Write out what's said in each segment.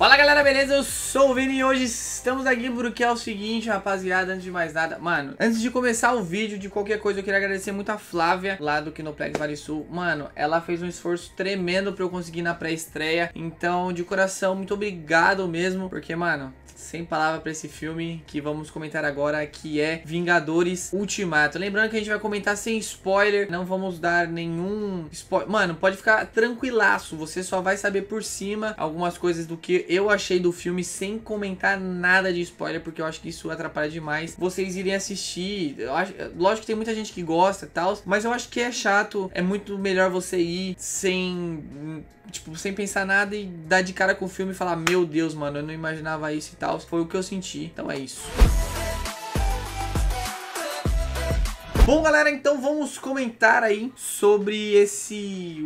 Fala galera, beleza? Eu sou o Vini e hoje estamos aqui porque é o seguinte, rapaziada, antes de mais nada, mano, antes de começar o vídeo, de qualquer coisa, eu queria agradecer muito a Flávia, lá do Kinoplex Vale Sul, mano, ela fez um esforço tremendo pra eu conseguir na pré-estreia, então, de coração, muito obrigado mesmo, porque, mano, sem palavra pra esse filme que vamos comentar agora, que é Vingadores Ultimato. Lembrando que a gente vai comentar sem spoiler, não vamos dar nenhum spoiler. Mano, pode ficar tranquilaço, você só vai saber por cima algumas coisas do que eu achei do filme sem comentar nada de spoiler, porque eu acho que isso atrapalha demais. Vocês irem assistir. Acho, lógico que tem muita gente que gosta e tal, mas eu acho que é chato. É muito melhor você ir sem tipo, sem pensar nada e dar de cara com o filme e falar: Meu Deus, mano, eu não imaginava isso e tal. Foi o que eu senti. Então é isso. Bom, galera, então vamos comentar aí sobre esse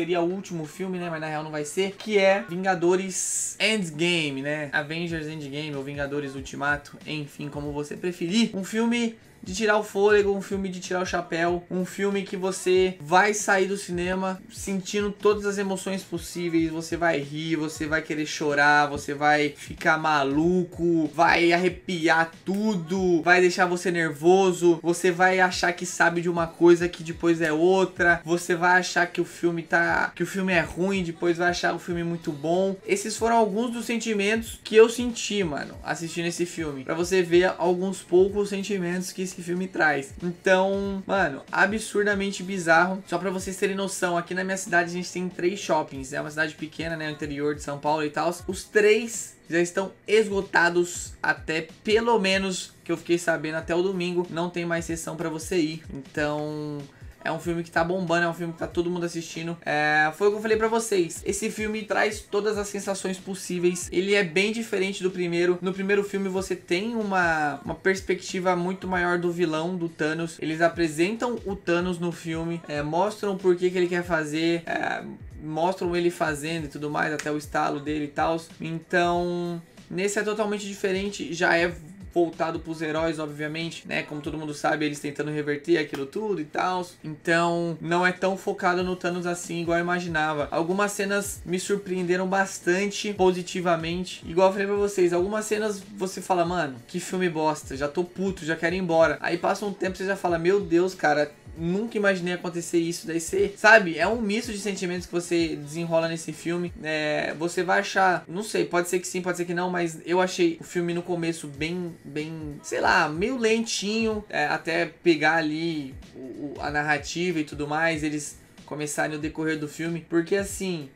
seria o último filme, né? Mas na real não vai ser. Que é Vingadores Endgame, né? Avengers Endgame ou Vingadores Ultimato. Enfim, como você preferir. Um filme de tirar o fôlego, um filme de tirar o chapéu, um filme que você vai sair do cinema sentindo todas as emoções possíveis, você vai rir, você vai querer chorar, você vai ficar maluco, vai arrepiar tudo, vai deixar você nervoso, você vai achar que sabe de uma coisa que depois é outra, você vai achar que o filme tá que o filme é ruim, depois vai achar o filme muito bom. Esses foram alguns dos sentimentos que eu senti, mano, assistindo esse filme. Para você ver alguns poucos sentimentos que esse filme traz. Então, mano, absurdamente bizarro. Só para vocês terem noção, aqui na minha cidade a gente tem três shoppings. Né? É uma cidade pequena, né, interior de São Paulo e tal. Os três já estão esgotados até pelo menos que eu fiquei sabendo até o domingo. Não tem mais sessão para você ir. Então, é um filme que tá bombando, é um filme que tá todo mundo assistindo. É, foi o que eu falei para vocês. Esse filme traz todas as sensações possíveis. Ele é bem diferente do primeiro. No primeiro filme você tem uma, uma perspectiva muito maior do vilão, do Thanos. Eles apresentam o Thanos no filme, é, mostram por que, que ele quer fazer. É, mostram ele fazendo e tudo mais, até o estalo dele e tal. Então, nesse é totalmente diferente, já é voltado pros heróis, obviamente, né? Como todo mundo sabe, eles tentando reverter aquilo tudo e tal. Então, não é tão focado no Thanos assim, igual eu imaginava. Algumas cenas me surpreenderam bastante positivamente. Igual eu falei pra vocês, algumas cenas você fala, mano, que filme bosta, já tô puto, já quero ir embora. Aí passa um tempo, você já fala, meu Deus, cara, nunca imaginei acontecer isso. Daí você, sabe, é um misto de sentimentos que você desenrola nesse filme. É, você vai achar, não sei, pode ser que sim, pode ser que não, mas eu achei o filme no começo bem bem, sei lá, meio lentinho, é, até pegar ali o, o, a narrativa e tudo mais, eles começarem o decorrer do filme, porque assim,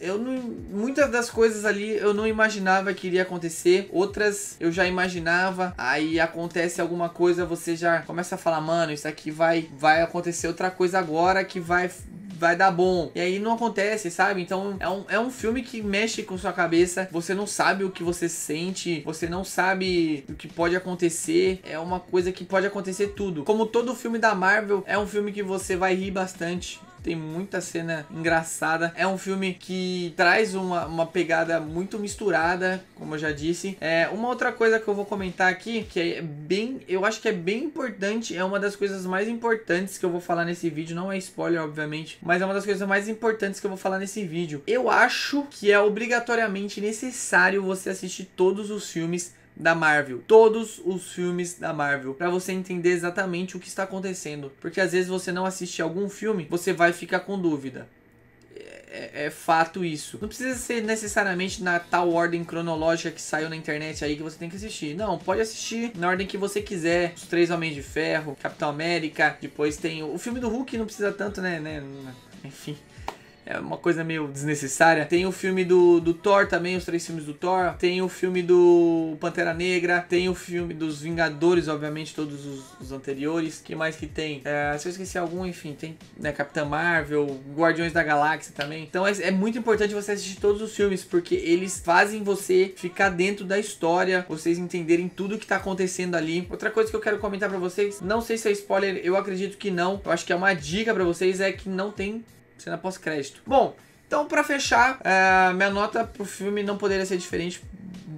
eu não, muitas das coisas ali eu não imaginava que iria acontecer, outras eu já imaginava. Aí acontece alguma coisa, você já começa a falar, mano, isso aqui vai vai acontecer outra coisa agora que vai vai dar bom. E aí não acontece, sabe? Então é um, é um filme que mexe com sua cabeça. Você não sabe o que você sente, você não sabe o que pode acontecer. É uma coisa que pode acontecer tudo. Como todo filme da Marvel, é um filme que você vai rir bastante tem muita cena engraçada. É um filme que traz uma, uma pegada muito misturada, como eu já disse. É, uma outra coisa que eu vou comentar aqui, que é bem, eu acho que é bem importante, é uma das coisas mais importantes que eu vou falar nesse vídeo, não é spoiler, obviamente, mas é uma das coisas mais importantes que eu vou falar nesse vídeo. Eu acho que é obrigatoriamente necessário você assistir todos os filmes da Marvel, todos os filmes da Marvel, para você entender exatamente o que está acontecendo, porque às vezes você não assiste algum filme, você vai ficar com dúvida. É, é, é, fato isso. Não precisa ser necessariamente na tal ordem cronológica que saiu na internet aí que você tem que assistir. Não, pode assistir na ordem que você quiser. Os Três Homens de Ferro, Capitão América, depois tem o, o filme do Hulk, não precisa tanto, né? né, né enfim é uma coisa meio desnecessária. Tem o filme do, do Thor também, os três filmes do Thor. Tem o filme do Pantera Negra. Tem o filme dos Vingadores, obviamente, todos os, os anteriores. que mais que tem? É, se eu esqueci algum, enfim, tem né, Capitã Marvel, Guardiões da Galáxia também. Então é, é, muito importante você assistir todos os filmes, porque eles fazem você ficar dentro da história, vocês entenderem tudo que tá acontecendo ali. Outra coisa que eu quero comentar para vocês, não sei se é spoiler, eu acredito que não. Eu acho que é uma dica para vocês, é que não tem Cena pós-crédito. Bom, então para fechar, é, minha nota pro filme não poderia ser diferente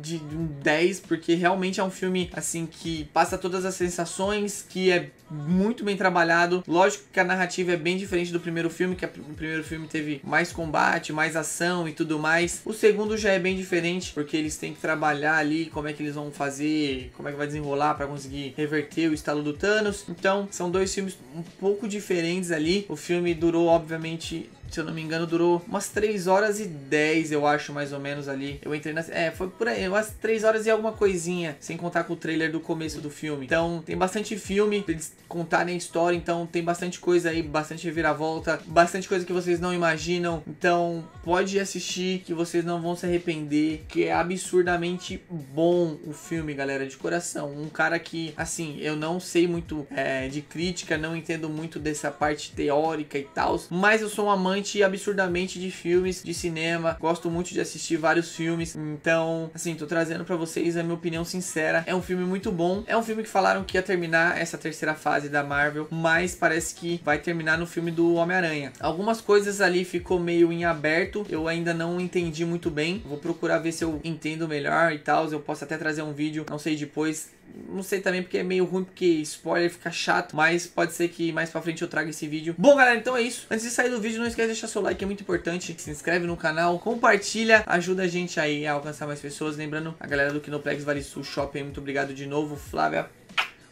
de um 10, porque realmente é um filme, assim, que passa todas as sensações, que é muito bem trabalhado. Lógico que a narrativa é bem diferente do primeiro filme, que o primeiro filme teve mais combate, mais ação e tudo mais. O segundo já é bem diferente, porque eles têm que trabalhar ali como é que eles vão fazer, como é que vai desenrolar para conseguir reverter o estalo do Thanos. Então, são dois filmes um pouco diferentes ali. O filme durou, obviamente, se eu não me engano, durou umas 3 horas e 10, eu acho, mais ou menos ali. Eu entrei na. É, foi por aí, umas 3 horas e alguma coisinha, sem contar com o trailer do começo do filme. Então, tem bastante filme, pra eles contarem a história, então tem bastante coisa aí, bastante reviravolta, bastante coisa que vocês não imaginam. Então, pode assistir, que vocês não vão se arrepender, que é absurdamente bom o filme, galera, de coração. Um cara que, assim, eu não sei muito é, de crítica, não entendo muito dessa parte teórica e tal, mas eu sou um amante realmente absurdamente de filmes de cinema. Gosto muito de assistir vários filmes. Então, assim, tô trazendo para vocês a minha opinião sincera. É um filme muito bom. É um filme que falaram que ia terminar essa terceira fase da Marvel, mas parece que vai terminar no filme do Homem-Aranha. Algumas coisas ali ficou meio em aberto. Eu ainda não entendi muito bem. Vou procurar ver se eu entendo melhor e tal. Eu posso até trazer um vídeo, não sei depois não sei também porque é meio ruim, porque spoiler fica chato, mas pode ser que mais pra frente eu traga esse vídeo. Bom, galera, então é isso. Antes de sair do vídeo, não esquece de deixar seu like, é muito importante. Se inscreve no canal, compartilha, ajuda a gente aí a alcançar mais pessoas. Lembrando, a galera do Kinoplex Vale Shopping, muito obrigado de novo. Flávia,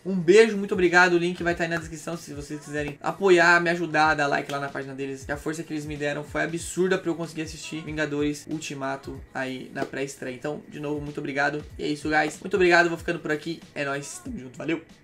um beijo, muito obrigado. O link vai estar tá aí na descrição se vocês quiserem apoiar, me ajudar, dar like lá na página deles. Que a força que eles me deram foi absurda pra eu conseguir assistir Vingadores Ultimato aí na pré-estreia. Então, de novo, muito obrigado. E é isso, guys. Muito obrigado, vou ficando por aqui. É nóis, tamo junto, valeu!